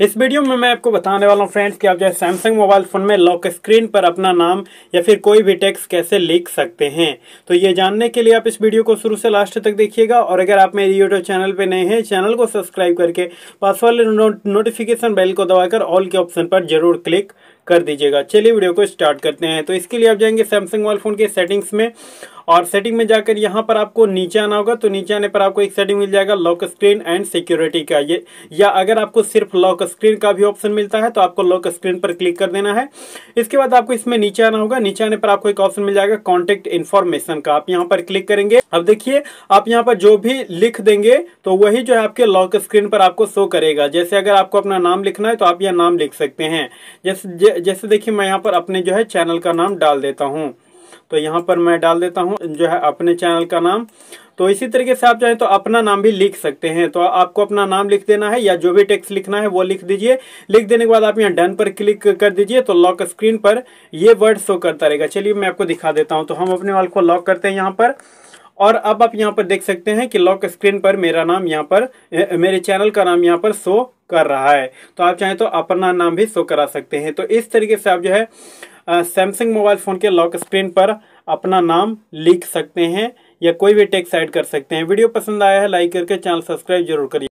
इस वीडियो में मैं आपको बताने वाला हूँ फ्रेंड्स कि आप जो है सैमसंग मोबाइल फ़ोन में लॉक स्क्रीन पर अपना नाम या फिर कोई भी टेक्स कैसे लिख सकते हैं तो ये जानने के लिए आप इस वीडियो को शुरू से लास्ट तक देखिएगा और अगर आप मेरे यूट्यूब चैनल पर नए हैं चैनल को सब्सक्राइब करके पास वाले नोटिफिकेशन बेल को दबाकर ऑल के ऑप्शन पर जरूर क्लिक कर दीजिएगा चलिए वीडियो को स्टार्ट करते हैं तो इसके लिए आप जाएंगे सैमसंग मोबाइल फ़ोन के सेटिंग्स में और सेटिंग में जाकर यहाँ पर आपको नीचे आना होगा तो नीचे आने पर आपको एक सेटिंग मिल जाएगा लॉक स्क्रीन एंड सिक्योरिटी का ये या अगर आपको सिर्फ लॉक स्क्रीन का भी ऑप्शन मिलता है तो आपको लॉक स्क्रीन पर क्लिक कर देना है इसके बाद आपको इसमें नीचे आना होगा नीचे आने पर आपको एक ऑप्शन मिल जाएगा कॉन्टेक्ट इन्फॉर्मेशन का आप यहाँ पर क्लिक करेंगे अब देखिए आप यहाँ पर जो भी लिख देंगे तो वही जो है आपके लॉक स्क्रीन पर आपको शो करेगा जैसे अगर आपको अपना नाम लिखना है तो आप यह नाम लिख सकते हैं जैसे जैसे देखिए मैं यहाँ पर अपने जो है चैनल का नाम डाल देता हूँ तो यहाँ पर मैं डाल देता हूँ जो है अपने चैनल का नाम तो इसी तरीके से आप चाहें तो अपना नाम भी लिख सकते हैं तो आपको अपना नाम लिख देना है या जो भी टेक्स्ट लिखना है वो लिख दीजिए लिख देने के बाद आप यहाँ डन पर क्लिक कर दीजिए तो लॉक स्क्रीन पर ये वर्ड शो करता रहेगा चलिए मैं आपको दिखा देता हूँ तो हम अपने वाल को लॉक करते हैं यहाँ पर और अब आप यहाँ पर देख सकते हैं कि लॉक स्क्रीन पर मेरा नाम यहाँ पर मेरे चैनल का नाम यहाँ पर शो कर रहा है तो आप चाहें तो अपना नाम भी शो करा सकते हैं तो इस तरीके से आप जो है सैमसंग मोबाइल फ़ोन के लॉक स्क्रीन पर अपना नाम लिख सकते हैं या कोई भी टेक्स्ट ऐड कर सकते हैं वीडियो पसंद आया है लाइक करके चैनल सब्सक्राइब जरूर करिए